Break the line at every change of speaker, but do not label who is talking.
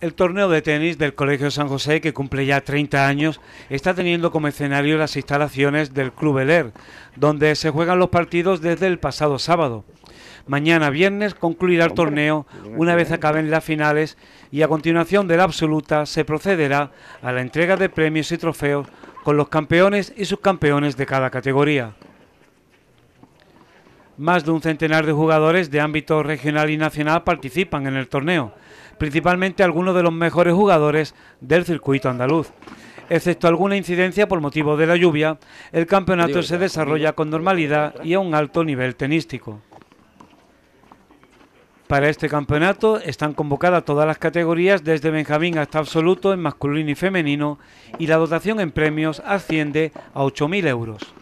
El torneo de tenis del Colegio San José, que cumple ya 30 años, está teniendo como escenario las instalaciones del Club Eler, donde se juegan los partidos desde el pasado sábado. Mañana viernes concluirá el torneo una vez acaben las finales y a continuación de la absoluta se procederá a la entrega de premios y trofeos con los campeones y subcampeones de cada categoría. Más de un centenar de jugadores de ámbito regional y nacional participan en el torneo, principalmente algunos de los mejores jugadores del circuito andaluz. Excepto alguna incidencia por motivo de la lluvia, el campeonato se desarrolla con normalidad y a un alto nivel tenístico. Para este campeonato están convocadas todas las categorías desde Benjamín hasta Absoluto en masculino y femenino y la dotación en premios asciende a 8.000 euros.